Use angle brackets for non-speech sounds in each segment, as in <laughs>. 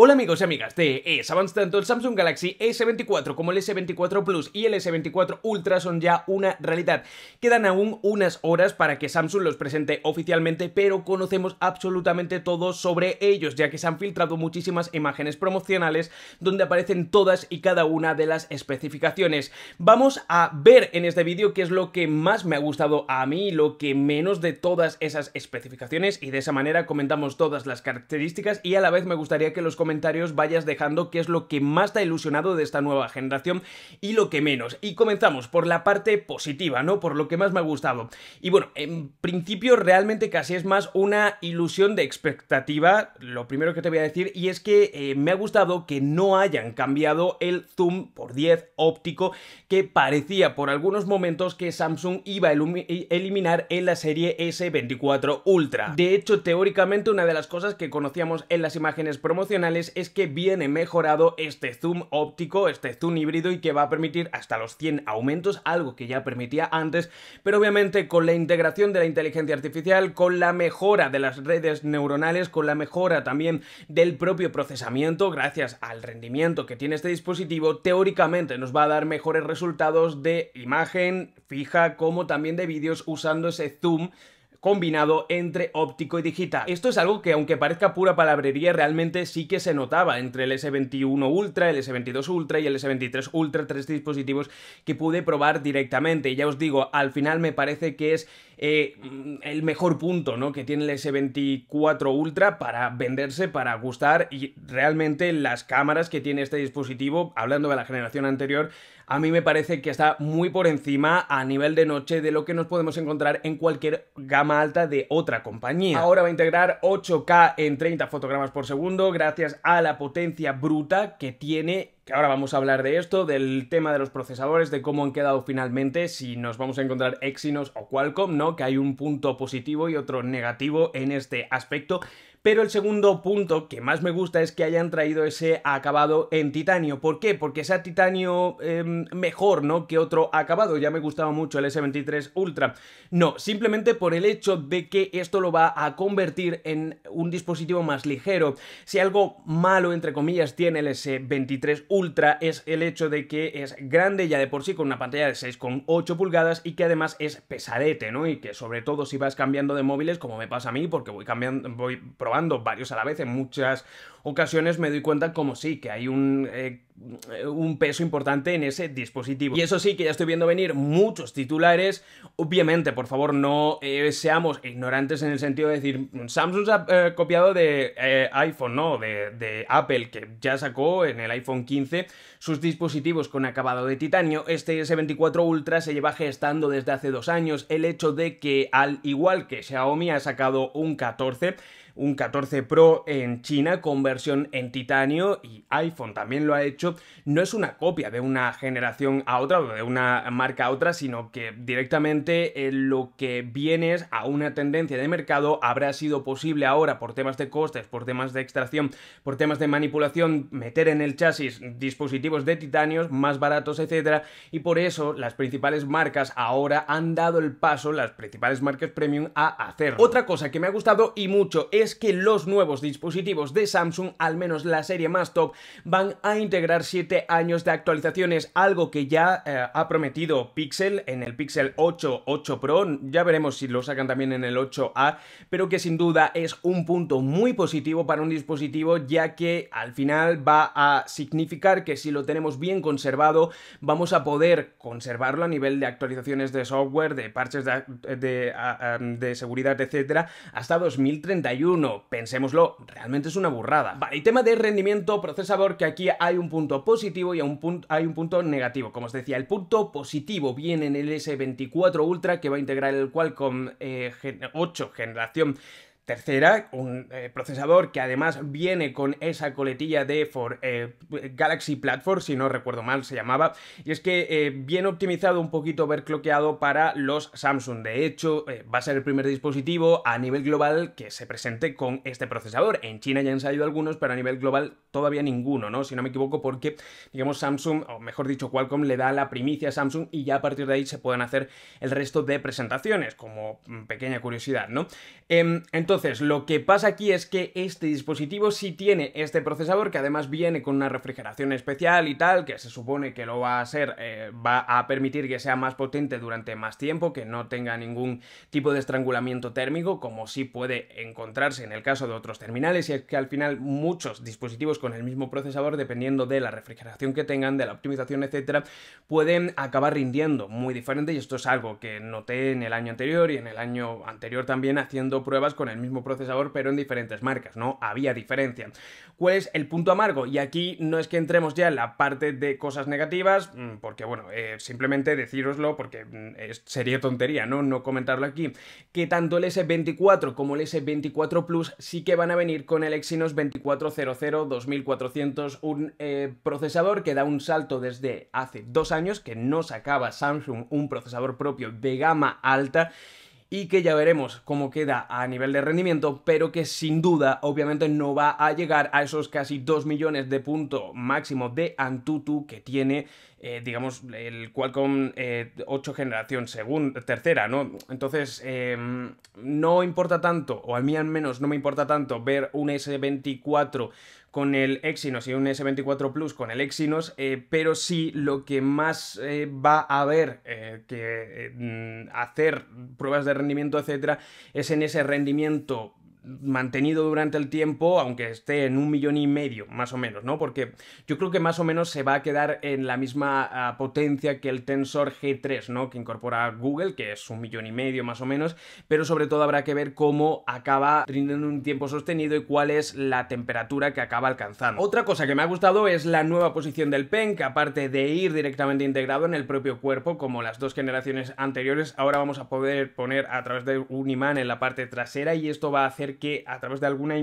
Hola amigos y amigas de ES tanto el Samsung Galaxy S24 como el S24 Plus y el S24 Ultra son ya una realidad. Quedan aún unas horas para que Samsung los presente oficialmente, pero conocemos absolutamente todo sobre ellos, ya que se han filtrado muchísimas imágenes promocionales donde aparecen todas y cada una de las especificaciones. Vamos a ver en este vídeo qué es lo que más me ha gustado a mí, lo que menos de todas esas especificaciones y de esa manera comentamos todas las características y a la vez me gustaría que los comentarios vayas dejando qué es lo que más te ha ilusionado de esta nueva generación y lo que menos. Y comenzamos por la parte positiva, ¿no? Por lo que más me ha gustado. Y bueno, en principio realmente casi es más una ilusión de expectativa, lo primero que te voy a decir, y es que eh, me ha gustado que no hayan cambiado el zoom por 10 óptico que parecía por algunos momentos que Samsung iba a eliminar en la serie S24 Ultra. De hecho, teóricamente una de las cosas que conocíamos en las imágenes promocionales es que viene mejorado este zoom óptico, este zoom híbrido y que va a permitir hasta los 100 aumentos, algo que ya permitía antes, pero obviamente con la integración de la inteligencia artificial, con la mejora de las redes neuronales, con la mejora también del propio procesamiento, gracias al rendimiento que tiene este dispositivo, teóricamente nos va a dar mejores resultados de imagen fija como también de vídeos usando ese zoom combinado entre óptico y digital. Esto es algo que aunque parezca pura palabrería realmente sí que se notaba entre el S21 Ultra, el S22 Ultra y el S23 Ultra, tres dispositivos que pude probar directamente. Y ya os digo, al final me parece que es eh, mm, el mejor punto ¿no? que tiene el S24 Ultra para venderse, para gustar y realmente las cámaras que tiene este dispositivo, hablando de la generación anterior, a mí me parece que está muy por encima a nivel de noche de lo que nos podemos encontrar en cualquier gama alta de otra compañía. Ahora va a integrar 8K en 30 fotogramas por segundo gracias a la potencia bruta que tiene que ahora vamos a hablar de esto, del tema de los procesadores, de cómo han quedado finalmente, si nos vamos a encontrar Exynos o Qualcomm, ¿no? Que hay un punto positivo y otro negativo en este aspecto. Pero el segundo punto que más me gusta es que hayan traído ese acabado en titanio. ¿Por qué? Porque sea titanio em, mejor, ¿no? Que otro acabado. Ya me gustaba mucho el S23 Ultra. No, simplemente por el hecho de que esto lo va a convertir en un dispositivo más ligero. Si algo malo, entre comillas, tiene el S23 Ultra, Ultra es el hecho de que es grande ya de por sí con una pantalla de 6,8 pulgadas y que además es pesadete, ¿no? Y que sobre todo si vas cambiando de móviles, como me pasa a mí, porque voy cambiando, voy probando varios a la vez en muchas ocasiones me doy cuenta como sí, que hay un, eh, un peso importante en ese dispositivo. Y eso sí, que ya estoy viendo venir muchos titulares. Obviamente, por favor, no eh, seamos ignorantes en el sentido de decir, Samsung se ha eh, copiado de iPhone, no, de, de Apple, que ya sacó en el iPhone 15 sus dispositivos con acabado de titanio, este S24 Ultra se lleva gestando desde hace dos años el hecho de que, al igual que Xiaomi ha sacado un 14, un 14 Pro en China con versión en titanio y iPhone también lo ha hecho, no es una copia de una generación a otra o de una marca a otra, sino que directamente eh, lo que viene es a una tendencia de mercado, habrá sido posible ahora por temas de costes, por temas de extracción, por temas de manipulación, meter en el chasis dispositivos de titanio más baratos, etcétera, y por eso las principales marcas ahora han dado el paso, las principales marcas premium, a hacer. Otra cosa que me ha gustado y mucho es que los nuevos dispositivos de Samsung, al menos la serie más top, van a integrar 7 años de actualizaciones, algo que ya eh, ha prometido Pixel en el Pixel 8, 8 Pro, ya veremos si lo sacan también en el 8A, pero que sin duda es un punto muy positivo para un dispositivo ya que al final va a significar que si lo tenemos bien conservado vamos a poder conservarlo a nivel de actualizaciones de software, de parches de, de seguridad, etcétera, hasta 2031 no Pensémoslo, realmente es una burrada. Vale, y tema de rendimiento procesador, que aquí hay un punto positivo y un punto, hay un punto negativo. Como os decía, el punto positivo viene en el S24 Ultra, que va a integrar el Qualcomm 8 eh, generación Tercera, un eh, procesador que además viene con esa coletilla de eh, Galaxy Platform, si no recuerdo mal se llamaba, y es que viene eh, optimizado, un poquito overclockeado para los Samsung. De hecho, va a ser el primer dispositivo a nivel global que se presente con este procesador. En China ya han salido algunos, pero a nivel global todavía ninguno, ¿no? Si no me equivoco, porque, digamos, Samsung, o mejor dicho, Qualcomm le da la primicia a Samsung y ya a partir de ahí se pueden hacer el resto de presentaciones, como mm, pequeña curiosidad, ¿no? Em, entonces, entonces, lo que pasa aquí es que este dispositivo sí tiene este procesador, que además viene con una refrigeración especial y tal, que se supone que lo va a ser, eh, va a permitir que sea más potente durante más tiempo, que no tenga ningún tipo de estrangulamiento térmico, como sí puede encontrarse en el caso de otros terminales, y es que al final muchos dispositivos con el mismo procesador, dependiendo de la refrigeración que tengan, de la optimización, etcétera, pueden acabar rindiendo muy diferente, y esto es algo que noté en el año anterior y en el año anterior también haciendo pruebas con el mismo mismo procesador, pero en diferentes marcas, ¿no? Había diferencia. ¿Cuál es el punto amargo? Y aquí no es que entremos ya en la parte de cosas negativas, mm, porque bueno, eh, simplemente decíroslo porque mm, sería tontería, ¿no? No comentarlo aquí. Que tanto el S24 como el S24 Plus sí que van a venir con el Exynos 2400 2400, un eh, procesador que da un salto desde hace dos años, que no sacaba Samsung un procesador propio de gama alta y que ya veremos cómo queda a nivel de rendimiento, pero que sin duda obviamente no va a llegar a esos casi 2 millones de puntos máximo de Antutu que tiene eh, digamos, el Qualcomm 8 eh, generación, según tercera, ¿no? Entonces, em, no importa tanto, o a mí al menos no me importa tanto ver un S24 con el Exynos y un S24 Plus con el Exynos, eh, pero sí lo que más va a haber que mm, hacer pruebas de rendimiento, etcétera, es en ese rendimiento mantenido durante el tiempo, aunque esté en un millón y medio, más o menos, ¿no? Porque yo creo que más o menos se va a quedar en la misma ah, potencia que el tensor G3, ¿no? Que incorpora Google, que es un millón y medio más o menos, pero sobre todo habrá que ver cómo acaba teniendo un tiempo sostenido y cuál es la temperatura que acaba alcanzando. Otra cosa que me ha gustado es la nueva posición del pen, que aparte de ir directamente integrado en el propio cuerpo, como las dos generaciones anteriores, ahora vamos a poder poner a través de un imán en la parte trasera y esto va a hacer que a través de alguna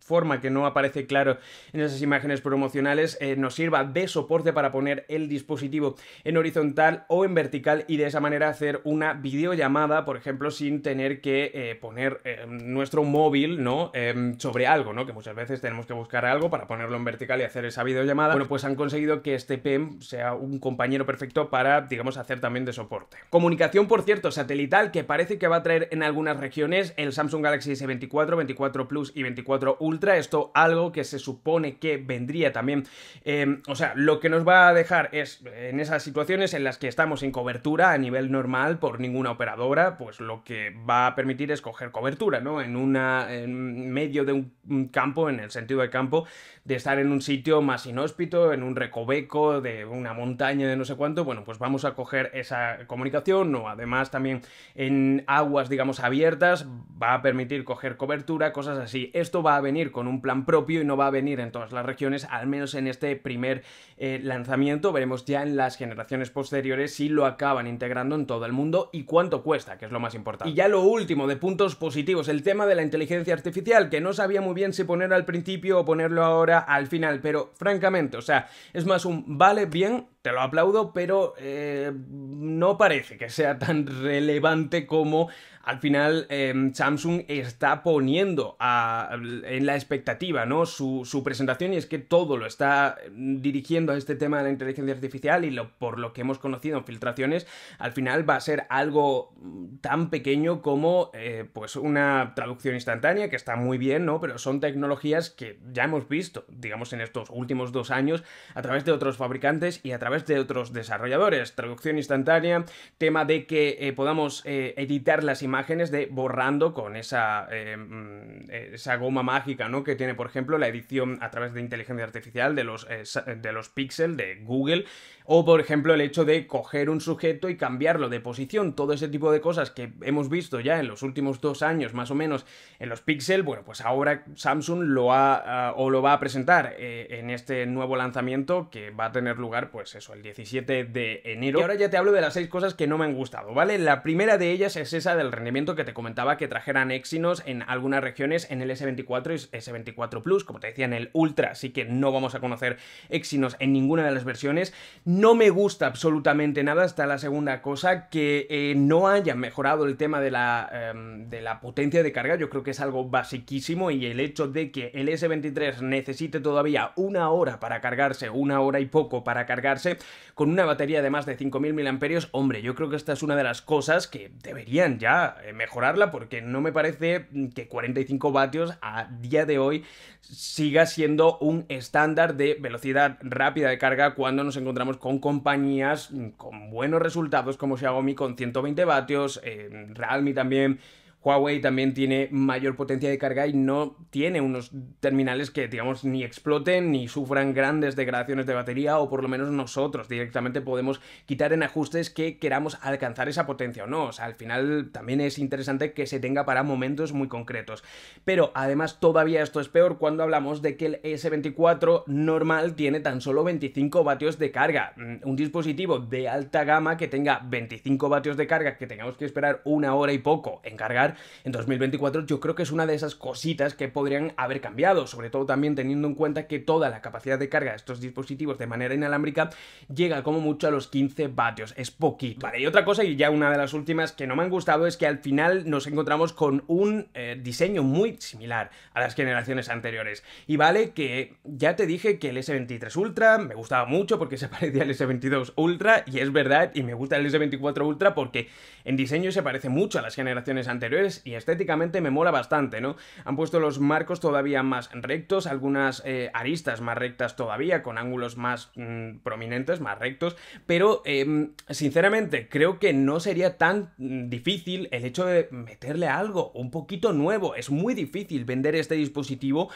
forma que no aparece claro en esas imágenes promocionales eh, nos sirva de soporte para poner el dispositivo en horizontal o en vertical y de esa manera hacer una videollamada, por ejemplo, sin tener que eh, poner eh, nuestro móvil ¿no? Em, sobre algo, ¿no? que muchas veces tenemos que buscar algo para ponerlo en vertical y hacer esa videollamada. Bueno, pues han conseguido que este PEM sea un compañero perfecto para, digamos, hacer también de soporte. Comunicación, por cierto, satelital que parece que va a traer en algunas regiones el Samsung Galaxy S24 24, Plus y 24 Ultra. Esto algo que se supone que vendría también. Em, o sea, lo que nos va a dejar es en esas situaciones en las que estamos sin cobertura a nivel normal por ninguna operadora, pues lo que va a permitir es coger cobertura, ¿no? En una en medio de un campo, en el sentido de campo, de estar en un sitio más inhóspito, en un recoveco de una montaña de no sé cuánto, bueno, pues vamos a coger esa comunicación o además también en aguas, digamos, abiertas va a permitir coger cobertura cosas así. Esto va a venir con un plan propio y no va a venir en todas las regiones, al menos en este primer eh, lanzamiento. Veremos ya en las generaciones posteriores si lo acaban integrando en todo el mundo y cuánto cuesta, que es lo más importante. Y ya lo último de puntos positivos, el tema de la inteligencia artificial, que no sabía muy bien si poner al principio o ponerlo ahora al final, pero francamente, o sea, es más un vale bien te lo aplaudo, pero eh, no parece que sea tan relevante como al final em, Samsung está poniendo en la expectativa ¿no? Su, presentación y es que todo lo está dirigiendo a este tema de la inteligencia artificial y lo, por lo que hemos conocido en filtraciones, al final va a ser algo tan pequeño como eh, pues una traducción instantánea, que está muy bien, ¿no? pero son tecnologías que ya hemos visto, digamos, en estos últimos dos años a través de otros fabricantes y a través de otros desarrolladores. Traducción instantánea, tema de que eh, podamos eh, editar las imágenes de borrando con esa, eh, mm, esa goma mágica, ¿no? Que tiene, por ejemplo, la edición a través de inteligencia artificial de los, de los pixel de Google. O, por ejemplo, el hecho de coger un sujeto y cambiarlo de posición. Todo ese tipo de cosas que hemos visto ya en los últimos dos años, más o menos, en los pixel. Bueno, pues ahora Samsung lo ha, ah, o lo va a presentar en este nuevo lanzamiento que va a tener lugar, pues, el 17 de enero. Y ahora ya te hablo de las seis cosas que no me han gustado, ¿vale? La primera de ellas es esa del rendimiento que te comentaba que trajeran Exynos en algunas regiones en el S24 y S24 Plus, como te decía en el Ultra, así que no vamos a conocer Exynos en ninguna de las versiones. No me gusta absolutamente nada hasta la segunda cosa, que eh, no haya mejorado el tema de la, em, de la potencia de carga, yo creo que es algo basiquísimo y el hecho de que el S23 necesite todavía una hora para cargarse, una hora y poco para cargarse, con una batería de más de 5.000 mAh, hombre, yo creo que esta es una de las cosas que deberían ya eh, mejorarla porque no me parece mm, que 45 vatios a día de hoy siga siendo un estándar de velocidad rápida de carga cuando nos encontramos con compañías mm, con buenos resultados como Xiaomi con 120 vatios, eh, Realme también Huawei también tiene mayor potencia de carga y no tiene unos terminales que, digamos, ni exploten ni sufran grandes degradaciones de batería o por lo menos nosotros directamente podemos quitar en ajustes que queramos alcanzar esa potencia o no. O sea, al final también es interesante que se tenga para momentos muy concretos. Pero además todavía esto es peor cuando hablamos de que el S24 normal tiene tan solo 25 vatios de carga. Mm, un dispositivo de alta gama que tenga 25 vatios de carga que tengamos que esperar una hora y poco en cargar en 2024, yo creo que es una de esas cositas que podrían haber cambiado, sobre todo también teniendo en cuenta que toda la capacidad de carga de estos dispositivos de manera inalámbrica llega como mucho a los 15 vatios, es poquito. Vale, y otra cosa, y ya una de las últimas que no me han gustado, es que al final nos encontramos con un eh, diseño muy similar a las generaciones anteriores. Y vale que ya te dije que el S23 Ultra me gustaba mucho porque se <laughs> parecía al S22 Ultra, y es verdad, y me gusta el S24 Ultra porque en diseño se parece mucho a las generaciones anteriores, y estéticamente me mola bastante, ¿no? Han puesto los marcos todavía más rectos, algunas eh, aristas más rectas todavía, con ángulos más mm, prominentes, más rectos, pero em, sinceramente creo que no sería tan mm, difícil el hecho de meterle algo un poquito nuevo. Es muy difícil vender este dispositivo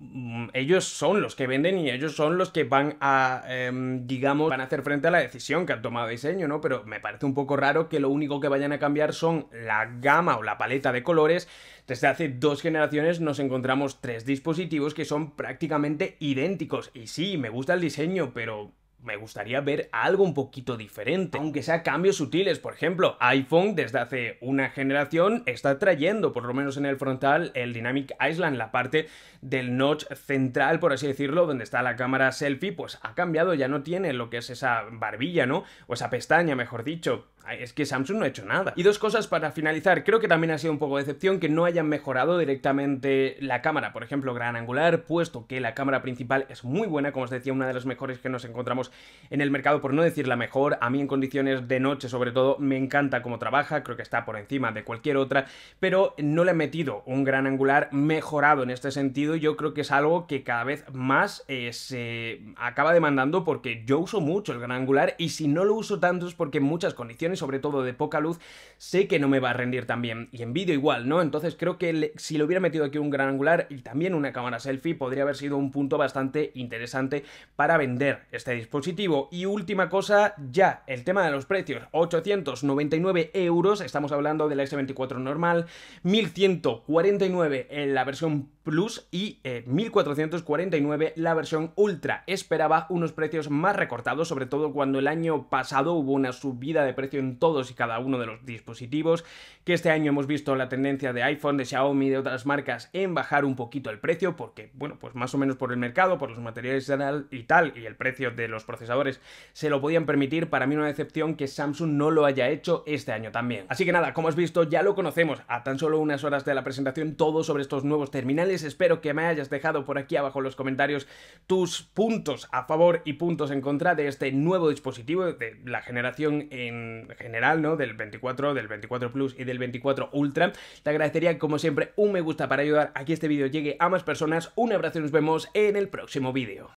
Mm, ellos son los que venden y ellos son los que van a, em, digamos, van a hacer frente a la decisión que han tomado diseño, ¿no? Pero me parece un poco raro que lo único que vayan a cambiar son la gama o la paleta de colores. Desde hace dos generaciones nos encontramos tres dispositivos que son prácticamente idénticos. Y sí, me gusta el diseño, pero me gustaría ver algo un poquito diferente, aunque sea cambios sutiles. Por ejemplo, iPhone desde hace una generación está trayendo, por lo menos en el frontal, el Dynamic Island, la parte del notch central, por así decirlo, donde está la cámara selfie, pues ha cambiado, ya no tiene lo que es esa barbilla, ¿no? O esa pestaña, mejor dicho es que Samsung no ha hecho nada. Y dos cosas para finalizar, creo que también ha sido un poco de decepción que no hayan mejorado directamente la cámara, por ejemplo, gran angular, puesto que la cámara principal es muy buena, como os decía, una de las mejores que nos encontramos en el mercado, por no decir la mejor, a mí en condiciones de noche sobre todo me encanta cómo trabaja, creo que está por encima de cualquier otra, pero no le he metido un gran angular mejorado en este sentido, yo creo que es algo que cada vez más eh, se acaba demandando porque yo uso mucho el gran angular y si no lo uso tanto es porque en muchas condiciones sobre todo de poca luz, sé que no me va a rendir tan bien. Y en vídeo igual, ¿no? Entonces creo que si le hubiera metido aquí un gran angular y también una cámara selfie, podría haber sido un punto bastante interesante para vender este dispositivo. Y última cosa, ya, el tema de los precios. 899 euros, estamos hablando de la S24 normal, 1149 en la versión Plus y 1449 eh, la versión Ultra. Esperaba unos precios más recortados, sobre todo cuando el año pasado hubo una subida de precio en todos y cada uno de los dispositivos, que este año hemos visto la tendencia de iPhone, de Xiaomi, de otras marcas en bajar un poquito el precio, porque, bueno, pues más o menos por el mercado, por los materiales y tal, y el precio de los procesadores se lo podían permitir. Para mí una decepción que Samsung no lo haya hecho este año también. Así que nada, como has visto, ya lo conocemos. A tan solo unas horas de la presentación, todo sobre estos nuevos terminales Espero que me hayas dejado por aquí abajo en los comentarios tus puntos a favor y puntos en contra de este nuevo dispositivo, de la generación en general, ¿no? Del 24, del 24 Plus y del 24 Ultra. Te agradecería, como siempre, un me gusta para ayudar a que este vídeo llegue a más personas. Un abrazo y nos vemos en el próximo vídeo.